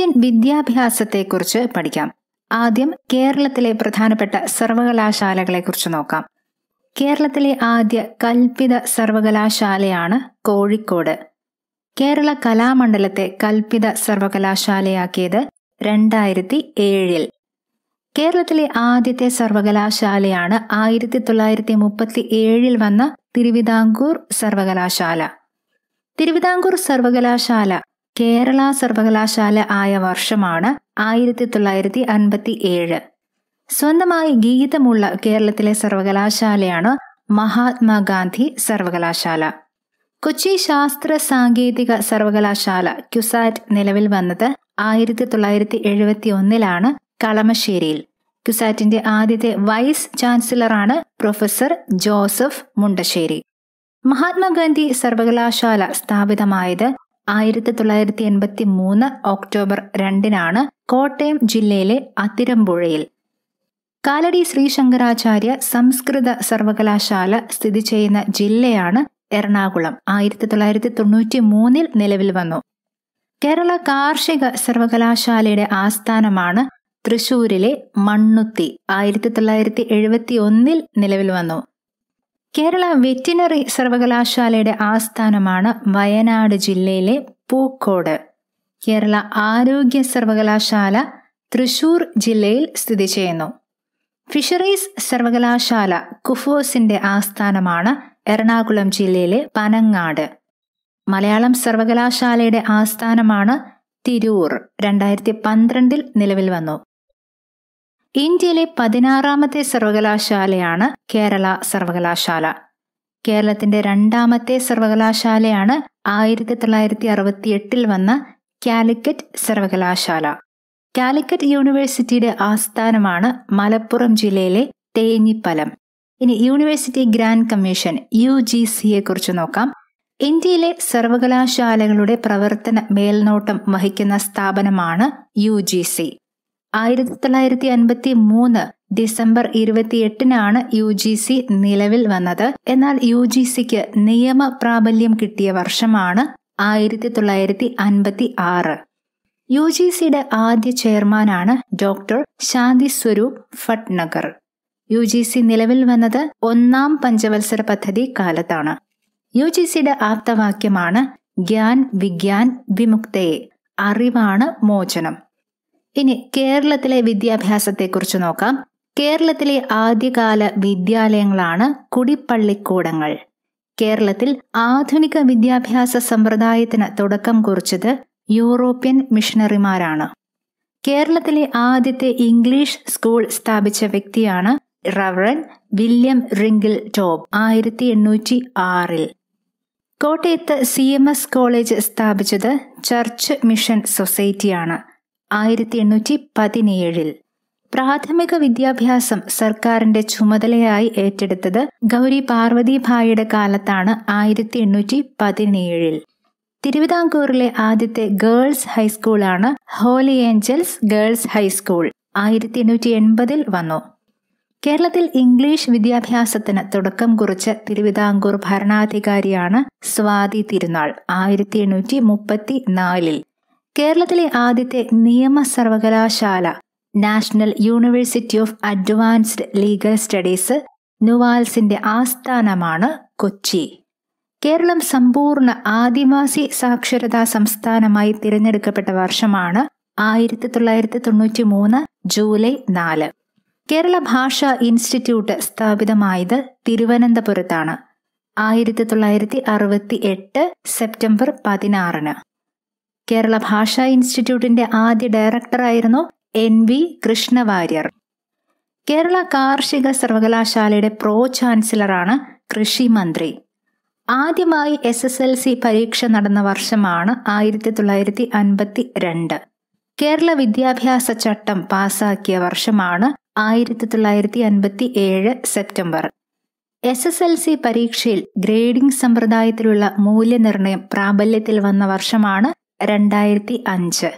Indian വിദ്യാഭ്യാസത്തെക്കുറിച്ച് പഠിക്കാം ആദ്യം കേരളത്തിലെ പ്രധാനപ്പെട്ട സർവകലാശാലകളെക്കുറിച്ച് നോക്കാം കേരളത്തിലെ ആദ്യ കൽപ്പിത സർവകലാശാലയാണ് കോഴിക്കോട് കേരള കലാമണ്ഡലത്തെ കൽപ്പിത സർവകലാശാലയാക്കിയത് രണ്ടായിരത്തി ഏഴിൽ കേരളത്തിലെ ആദ്യത്തെ സർവകലാശാലയാണ് ആയിരത്തി തൊള്ളായിരത്തി മുപ്പത്തി ഏഴിൽ വന്ന തിരുവിതാംകൂർ സർവകലാശാല തിരുവിതാംകൂർ സർവകലാശാല കേരള സർവകലാശാല ആയ വർഷമാണ് ആയിരത്തി തൊള്ളായിരത്തി അൻപത്തി ഏഴ് സ്വന്തമായി ഗീതമുള്ള കേരളത്തിലെ സർവകലാശാലയാണ് മഹാത്മാഗാന്ധി സർവകലാശാല കൊച്ചി ശാസ്ത്ര സാങ്കേതിക സർവകലാശാല ക്യുസാറ്റ് നിലവിൽ വന്നത് ആയിരത്തി തൊള്ളായിരത്തി എഴുപത്തി ഒന്നിലാണ് കളമശ്ശേരിയിൽ ക്യുസാറ്റിന്റെ ആദ്യത്തെ വൈസ് ചാൻസലറാണ് പ്രൊഫസർ ജോസഫ് മുണ്ടശ്ശേരി മഹാത്മാഗാന്ധി സർവകലാശാല സ്ഥാപിതമായത് ആയിരത്തി തൊള്ളായിരത്തി എൺപത്തി മൂന്ന് ഒക്ടോബർ രണ്ടിനാണ് കോട്ടയം ജില്ലയിലെ അതിരമ്പുഴയിൽ കാലടി ശ്രീശങ്കരാചാര്യ സംസ്കൃത സർവകലാശാല സ്ഥിതി ചെയ്യുന്ന ജില്ലയാണ് എറണാകുളം ആയിരത്തി തൊള്ളായിരത്തി തൊണ്ണൂറ്റി മൂന്നിൽ നിലവിൽ വന്നു കേരള കാർഷിക സർവകലാശാലയുടെ ആസ്ഥാനമാണ് തൃശൂരിലെ മണ്ണുത്തി ആയിരത്തി തൊള്ളായിരത്തി എഴുപത്തി ഒന്നിൽ നിലവിൽ വന്നു കേരള വെറ്റിനറി സർവകലാശാലയുടെ ആസ്ഥാനമാണ് വയനാട് ജില്ലയിലെ പൂക്കോട് കേരള ആരോഗ്യ സർവകലാശാല തൃശൂർ ജില്ലയിൽ സ്ഥിതി ചെയ്യുന്നു ഫിഷറീസ് സർവകലാശാല കുഫോസിന്റെ ആസ്ഥാനമാണ് എറണാകുളം ജില്ലയിലെ പനങ്ങാട് മലയാളം സർവകലാശാലയുടെ ആസ്ഥാനമാണ് തിരൂർ രണ്ടായിരത്തി പന്ത്രണ്ടിൽ നിലവിൽ വന്നു ഇന്ത്യയിലെ പതിനാറാമത്തെ സർവകലാശാലയാണ് കേരള സർവകലാശാല കേരളത്തിന്റെ രണ്ടാമത്തെ സർവകലാശാലയാണ് ആയിരത്തി തൊള്ളായിരത്തി അറുപത്തി എട്ടിൽ വന്ന കാലിക്കറ്റ് സർവകലാശാല കാലിക്കറ്റ് യൂണിവേഴ്സിറ്റിയുടെ ആസ്ഥാനമാണ് മലപ്പുറം ജില്ലയിലെ തേഞ്ഞിപ്പലം ഇനി university grant commission U G സിയെ കുറിച്ച് നോക്കാം ഇന്ത്യയിലെ സർവകലാശാലകളുടെ പ്രവർത്തന മേൽനോട്ടം വഹിക്കുന്ന സ്ഥാപനമാണ് യു ജി സി ആയിരത്തി തൊള്ളായിരത്തി അൻപത്തി മൂന്ന് ഡിസംബർ ഇരുപത്തിയെട്ടിനാണ് യു ജി സി നിലവിൽ വന്നത് എന്നാൽ യു ജി സിക്ക് നിയമ പ്രാബല്യം കിട്ടിയ വർഷമാണ് ആയിരത്തി തൊള്ളായിരത്തി അൻപത്തി ആറ് യു ജി സിയുടെ ആദ്യ ചെയർമാനാണ് doctor Shanti Swarup Bhatnagar U G C നിലവിൽ വന്നത് ഒന്നാം പഞ്ചവത്സര പദ്ധതി കാലത്താണ് യു ജി സിയുടെ ആപ്തവാക്യമാണ് ഗ്യാൻ വിഗ്യാൻ വിമുക്തയെ അറിവാണ് മോചനം ഇനി കേരളത്തിലെ വിദ്യാഭ്യാസത്തെക്കുറിച്ച് നോക്കാം കേരളത്തിലെ ആദ്യകാല വിദ്യാലയങ്ങളാണ് കുടിപ്പള്ളിക്കൂടങ്ങൾ കേരളത്തിൽ ആധുനിക വിദ്യാഭ്യാസ സമ്പ്രദായത്തിന് തുടക്കം കുറിച്ചത് യൂറോപ്യൻ മിഷണറിമാരാണ് കേരളത്തിലെ ആദ്യത്തെ ഇംഗ്ലീഷ് സ്കൂൾ സ്ഥാപിച്ച വ്യക്തിയാണ് റവറൻ വില്യം റിങ്കിൾ ടോബ് ആയിരത്തി എണ്ണൂറ്റി ആറിൽ കോട്ടയത്ത് സി എം എസ് കോളേജ് സ്ഥാപിച്ചത് ചർച്ച് മിഷൻ സൊസൈറ്റിയാണ് ആയിരത്തി എണ്ണൂറ്റി പതിനേഴിൽ പ്രാഥമിക വിദ്യാഭ്യാസം സർക്കാരിന്റെ ചുമതലയായി ഏറ്റെടുത്തത് ഗൗരി പാർവതിഭായിയുടെ കാലത്താണ് ആയിരത്തി എണ്ണൂറ്റി പതിനേഴിൽ തിരുവിതാംകൂറിലെ ആദ്യത്തെ ഗേൾസ് ഹൈസ്കൂളാണ് ഹോളി ഏഞ്ചൽസ് ഗേൾസ് ഹൈസ്കൂൾ ആയിരത്തി എണ്ണൂറ്റി എൺപതിൽ വന്നു കേരളത്തിൽ ഇംഗ്ലീഷ് വിദ്യാഭ്യാസത്തിന് തുടക്കം കുറിച്ച തിരുവിതാംകൂർ ഭരണാധികാരിയാണ് സ്വാതി തിരുനാൾ ആയിരത്തി എണ്ണൂറ്റി മുപ്പത്തി നാലിൽ കേരളത്തിലെ ആദ്യത്തെ നിയമ സർവകലാശാല national university of advanced legal studies നുവാൽസിന്റെ ആസ്ഥാനമാണ് കൊച്ചി കേരളം സമ്പൂർണ്ണ ആദിവാസി സാക്ഷരതാ സംസ്ഥാനമായി തിരഞ്ഞെടുക്കപ്പെട്ട വർഷമാണ് ആയിരത്തി തൊള്ളായിരത്തി തൊണ്ണൂറ്റി മൂന്ന് ജൂലൈ നാല് കേരള ഭാഷാ ഇൻസ്റ്റിറ്റ്യൂട്ട് സ്ഥാപിതമായത് തിരുവനന്തപുരത്താണ് ആയിരത്തി തൊള്ളായിരത്തി അറുപത്തി എട്ട് സെപ്റ്റംബർ പതിനാറിന് കേരള ഭാഷാ ഇൻസ്റ്റിറ്റ്യൂട്ടിന്റെ ആദ്യ ഡയറക്ടറായിരുന്നു എൻ വി കൃഷ്ണവാര്യർ കേരള കാർഷിക സർവകലാശാലയുടെ പ്രോ ചാൻസലറാണ് കൃഷി മന്ത്രി ആദ്യമായി എസ് എസ് എൽ സി പരീക്ഷ നടന്ന വർഷമാണ് ആയിരത്തി തൊള്ളായിരത്തി അൻപത്തി രണ്ട് കേരള വിദ്യാഭ്യാസ ചട്ടം പാസാക്കിയ വർഷമാണ് ആയിരത്തി തൊള്ളായിരത്തി അൻപത്തി ഏഴ് September S S L C പരീക്ഷയിൽ ഗ്രേഡിംഗ് സമ്പ്രദായത്തിലുള്ള മൂല്യനിർണയം പ്രാബല്യത്തിൽ വന്ന വർഷമാണ് രണ്ടായിരത്തി അഞ്ച്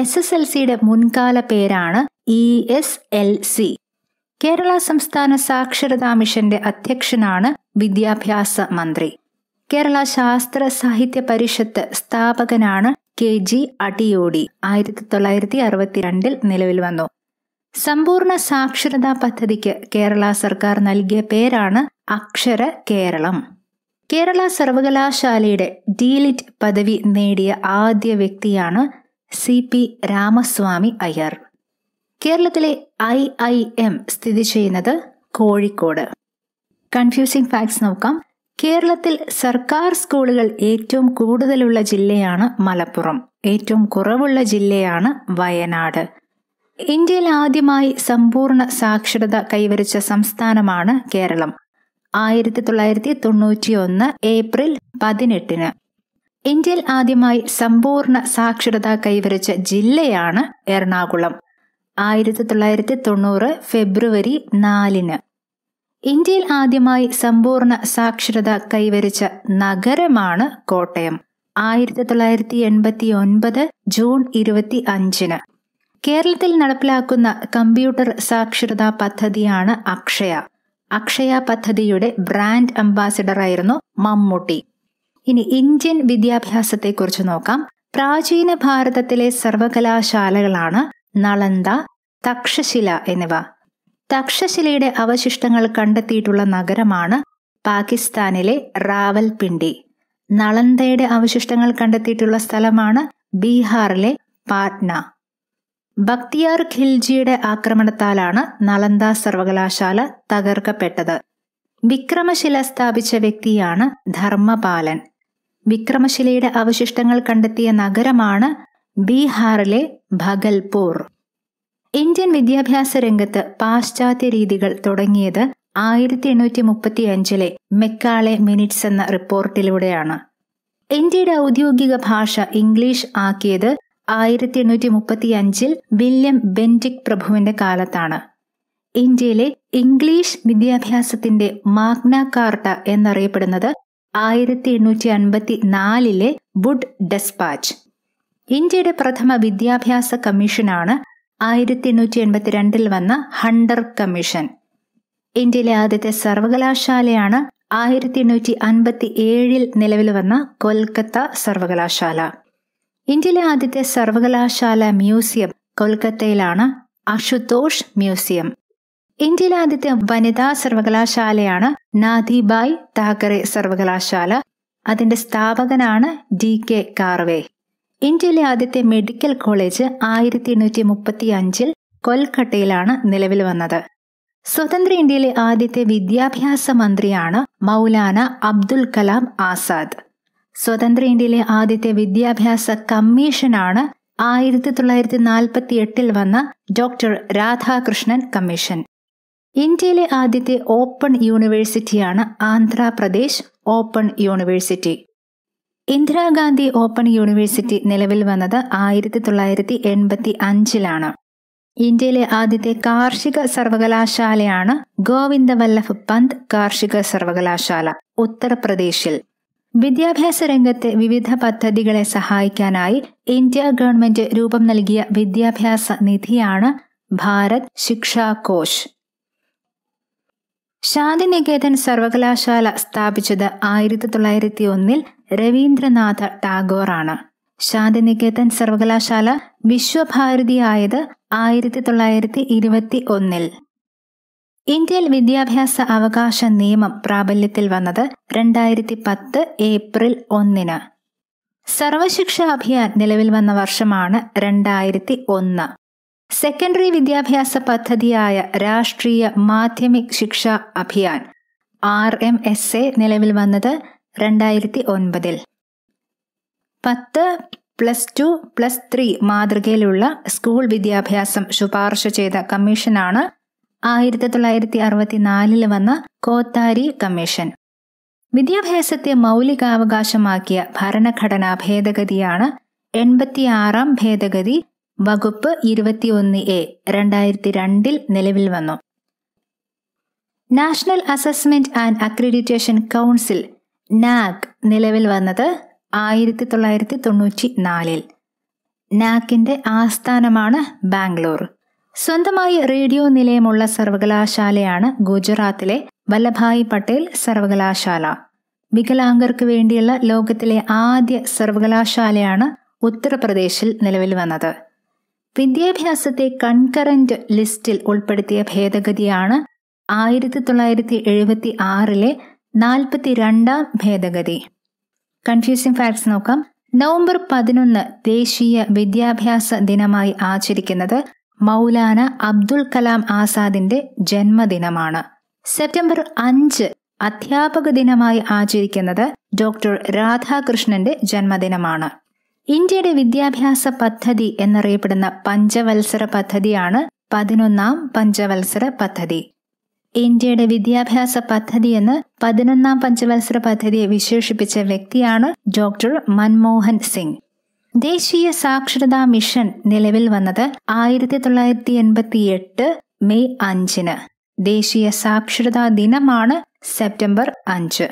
എസ് എസ് എൽ സിയുടെ മുൻകാല പേരാണ് E S L C Kerala സംസ്ഥാന സാക്ഷരതാ മിഷന്റെ അധ്യക്ഷനാണ് വിദ്യാഭ്യാസ മന്ത്രി കേരള ശാസ്ത്ര സാഹിത്യ പരിഷത്ത് സ്ഥാപകനാണ് കെ ജി അടിയോടി ആയിരത്തി തൊള്ളായിരത്തി അറുപത്തിരണ്ടിൽ നിലവിൽ വന്നു സമ്പൂർണ്ണ സാക്ഷരതാ പദ്ധതിക്ക് കേരള സർക്കാർ നൽകിയ പേരാണ് അക്ഷര കേരളം കേരള സർവകലാശാലയുടെ ഡീലിറ്റ് പദവി നേടിയ ആദ്യ വ്യക്തിയാണ് സി പി രാമസ്വാമി അയ്യർ കേരളത്തിലെ ഐ ഐ എം സ്ഥിതി ചെയ്യുന്നത് കോഴിക്കോട് കൺഫ്യൂസിംഗ് ഫാക്ട്സ് നോക്കാം കേരളത്തിൽ സർക്കാർ സ്കൂളുകൾ ഏറ്റവും കൂടുതലുള്ള ജില്ലയാണ് മലപ്പുറം ഏറ്റവും കുറവുള്ള ജില്ലയാണ് വയനാട് ഇന്ത്യയിൽ ആദ്യമായി സമ്പൂർണ്ണ സാക്ഷരത കൈവരിച്ച സംസ്ഥാനമാണ് കേരളം ആയിരത്തി തൊള്ളായിരത്തി തൊണ്ണൂറ്റി ഒന്ന് ഏപ്രിൽ പതിനെട്ടിന് ഇന്ത്യയിൽ ആദ്യമായി സമ്പൂർണ്ണ സാക്ഷരത കൈവരിച്ച ജില്ലയാണ് എറണാകുളം ആയിരത്തി തൊള്ളായിരത്തി തൊണ്ണൂറ് ഫെബ്രുവരി നാലിന് ഇന്ത്യയിൽ ആദ്യമായി സമ്പൂർണ്ണ സാക്ഷരത കൈവരിച്ച നഗരമാണ് കോട്ടയം ആയിരത്തി തൊള്ളായിരത്തി എൺപത്തി ഒൻപത് ജൂൺ ഇരുപത്തി അഞ്ചിന് കേരളത്തിൽ നടപ്പിലാക്കുന്ന കമ്പ്യൂട്ടർ സാക്ഷരതാ പദ്ധതിയാണ് അക്ഷയ അക്ഷയ പദ്ധതിയുടെ ബ്രാൻഡ് അംബാസിഡറായിരുന്നു മമ്മൂട്ടി ഇനി ഇന്ത്യൻ വിദ്യാഭ്യാസത്തെക്കുറിച്ച് നോക്കാം പ്രാചീന ഭാരതത്തിലെ സർവകലാശാലകളാണ് നളന്ദ തക്ഷശില എന്നിവ തക്ഷശിലയുടെ അവശിഷ്ടങ്ങൾ കണ്ടെത്തിയിട്ടുള്ള നഗരമാണ് പാകിസ്ഥാനിലെ റാവൽപിണ്ടി നളന്ദയുടെ അവശിഷ്ടങ്ങൾ കണ്ടെത്തിയിട്ടുള്ള സ്ഥലമാണ് ബീഹാറിലെ പാട്ന ഭക്തിയാർ ഖിൽജിയുടെ ആക്രമണത്താലാണ് നളന്ദ സർവകലാശാല തകർക്കപ്പെട്ടത് വിക്രമശില സ്ഥാപിച്ച വ്യക്തിയാണ് ധർമ്മപാലൻ വിക്രമശിലയുടെ അവശിഷ്ടങ്ങൾ കണ്ടെത്തിയ നഗരമാണ് ബീഹാറിലെ ഭഗൽപൂർ ഇന്ത്യൻ വിദ്യാഭ്യാസ രംഗത്ത് പാശ്ചാത്യ രീതികൾ തുടങ്ങിയത് ആയിരത്തി എണ്ണൂറ്റി മുപ്പത്തി അഞ്ചിലെ മെക്കാളെ മിനിറ്റ്സ് എന്ന റിപ്പോർട്ടിലൂടെയാണ് ഇന്ത്യയുടെ ഔദ്യോഗിക ഭാഷ ഇംഗ്ലീഷ് ആക്കിയത് ആയിരത്തി എണ്ണൂറ്റി മുപ്പത്തി അഞ്ചിൽ വില്യം ബെൻഡിക് പ്രഭുവിന്റെ കാലത്താണ് ഇന്ത്യയിലെ ഇംഗ്ലീഷ് വിദ്യാഭ്യാസത്തിന്റെ മാഗ്ന കാർട്ട എന്നറിയപ്പെടുന്നത് ആയിരത്തി എണ്ണൂറ്റി അൻപത്തി നാലിലെ ബുഡ് ഡെസ്പാച്ച് ഇന്ത്യയുടെ പ്രഥമ വിദ്യാഭ്യാസ കമ്മീഷനാണ് ആയിരത്തി എണ്ണൂറ്റി എൺപത്തിരണ്ടിൽ വന്ന ഹണ്ടർ കമ്മീഷൻ ഇന്ത്യയിലെ ആദ്യത്തെ സർവകലാശാലയാണ് ആയിരത്തി എണ്ണൂറ്റി അൻപത്തി ഏഴിൽ നിലവിൽ വന്ന കൊൽക്കത്ത സർവകലാശാല ഇന്ത്യയിലെ ആദ്യത്തെ സർവകലാശാല മ്യൂസിയം കൊൽക്കത്തയിലാണ് അശുതോഷ് മ്യൂസിയം ഇന്ത്യയിലെ ആദ്യത്തെ വനിതാ സർവകലാശാലയാണ് നാദിബായ് താക്കറെ സർവകലാശാല അതിന്റെ സ്ഥാപകനാണ് ഡി കെ കാർവേ ഇന്ത്യയിലെ ആദ്യത്തെ മെഡിക്കൽ കോളേജ് ആയിരത്തി എണ്ണൂറ്റി മുപ്പത്തി അഞ്ചിൽ കൊൽക്കട്ടയിലാണ് നിലവിൽ വന്നത് സ്വതന്ത്ര ഇന്ത്യയിലെ ആദ്യത്തെ വിദ്യാഭ്യാസ മന്ത്രിയാണ് മൗലാന അബ്ദുൽ കലാം ആസാദ് സ്വതന്ത്ര ഇന്ത്യയിലെ ആദ്യത്തെ വിദ്യാഭ്യാസ കമ്മീഷനാണ് ആയിരത്തി തൊള്ളായിരത്തി നാൽപ്പത്തി എട്ടിൽ വന്ന ഡോക്ടർ രാധാകൃഷ്ണൻ കമ്മീഷൻ ഇന്ത്യയിലെ ആദ്യത്തെ ഓപ്പൺ യൂണിവേഴ്സിറ്റിയാണ് Andhra Pradesh open university Indira Gandhi open university നിലവിൽ വന്നത് ആയിരത്തി തൊള്ളായിരത്തി എൺപത്തി അഞ്ചിലാണ് ഇന്ത്യയിലെ ആദ്യത്തെ കാർഷിക സർവകലാശാലയാണ് ഗോവിന്ദവല്ലഭ് പന്ത് കാർഷിക സർവകലാശാല ഉത്തർപ്രദേശിൽ വിദ്യാഭ്യാസ രംഗത്തെ വിവിധ പദ്ധതികളെ സഹായിക്കാനായി ഇന്ത്യ ഗവൺമെന്റ് രൂപം നൽകിയ വിദ്യാഭ്യാസ നിധിയാണ് ഭാരത് ശിക്ഷാ കോഷ് ശാന്തിനികേതൻ സർവകലാശാല സ്ഥാപിച്ചത് ആയിരത്തി തൊള്ളായിരത്തി ഒന്നിൽ രവീന്ദ്രനാഥ ടാഗോറാണ് ശാന്തിനികേതൻ സർവകലാശാല വിശ്വഭാരതിയായത് ആയിരത്തി തൊള്ളായിരത്തി ഇരുപത്തി ഒന്നിൽ ഇന്ത്യയിൽ വിദ്യാഭ്യാസ അവകാശ നിയമം പ്രാബല്യത്തിൽ വന്നത് രണ്ടായിരത്തി പത്ത് ഏപ്രിൽ ഒന്നിന് സർവശിക്ഷ അഭിയാൻ നിലവിൽ വന്ന വർഷമാണ് രണ്ടായിരത്തി ഒന്ന് സെക്കൻഡറി വിദ്യാഭ്യാസ പദ്ധതിയായ Rashtriya Madhyamik Shiksha Abhiyan R M S A നിലവിൽ വന്നത് രണ്ടായിരത്തി ഒൻപതിൽ പത്ത് പ്ലസ് ടു പ്ലസ് ത്രീ മാതൃകയിലുള്ള സ്കൂൾ വിദ്യാഭ്യാസം ശുപാർശ ചെയ്ത കമ്മീഷനാണ് ആയിരത്തി തൊള്ളായിരത്തി അറുപത്തിനാലിൽ വന്ന കോത്താരി കമ്മീഷൻ വിദ്യാഭ്യാസത്തെ മൗലികാവകാശമാക്കിയ ഭരണഘടനാ ഭേദഗതിയാണ് എൺപത്തിയാറാം ഭേദഗതി വകുപ്പ് ഇരുപത്തിയൊന്ന് എ രണ്ടായിരത്തി രണ്ടിൽ നിലവിൽ വന്നു national assessment and accreditation council NAAC നിലവിൽ വന്നത് ആയിരത്തി തൊള്ളായിരത്തി തൊണ്ണൂറ്റി നാലിൽ നാക്കിന്റെ ആസ്ഥാനമാണ് ബാംഗ്ലൂർ സ്വന്തമായി റേഡിയോ നിലയമുള്ള സർവകലാശാലയാണ് ഗുജറാത്തിലെ വല്ലഭായ് പട്ടേൽ സർവകലാശാല വികലാംഗർക്ക് വേണ്ടിയുള്ള ലോകത്തിലെ ആദ്യ സർവകലാശാലയാണ് ഉത്തർപ്രദേശിൽ നിലവിൽ വന്നത് വിദ്യാഭ്യാസത്തെ കൺകറന്റ് ലിസ്റ്റിൽ ഉൾപ്പെടുത്തിയ ഭേദഗതിയാണ് ആയിരത്തി തൊള്ളായിരത്തി എഴുപത്തി ആറിലെ നാൽപ്പത്തി രണ്ടാം ഭേദഗതി കൺഫ്യൂസിംഗ് ഫാക്ട്സ് നോക്കാം നവംബർ പതിനൊന്ന് ദേശീയ വിദ്യാഭ്യാസ ദിനമായി ആചരിക്കുന്നത് മൗലാന അബ്ദുൽ കലാം ആസാദിന്റെ ജന്മദിനമാണ് സെപ്റ്റംബർ അഞ്ച് അധ്യാപക ദിനമായി ആചരിക്കുന്നത് ഡോക്ടർ രാധാകൃഷ്ണന്റെ ജന്മദിനമാണ് ഇന്ത്യയുടെ വിദ്യാഭ്യാസ പദ്ധതി എന്നറിയപ്പെടുന്ന പഞ്ചവത്സര പദ്ധതിയാണ് പതിനൊന്നാം പഞ്ചവത്സര പദ്ധതി ഇന്ത്യയുടെ വിദ്യാഭ്യാസ പദ്ധതി എന്ന് പതിനൊന്നാം പഞ്ചവത്സര പദ്ധതിയെ വിശേഷിപ്പിച്ച വ്യക്തിയാണ് ഡോക്ടർ മൻമോഹൻ സിംഗ് ദേശീയ സാക്ഷരതാ മിഷൻ നിലവിൽ വന്നത് ആയിരത്തി തൊള്ളായിരത്തി എൺപത്തി എട്ട് മെയ് അഞ്ചിന് ദേശീയ സാക്ഷരതാ ദിനമാണ് സെപ്റ്റംബർ അഞ്ച്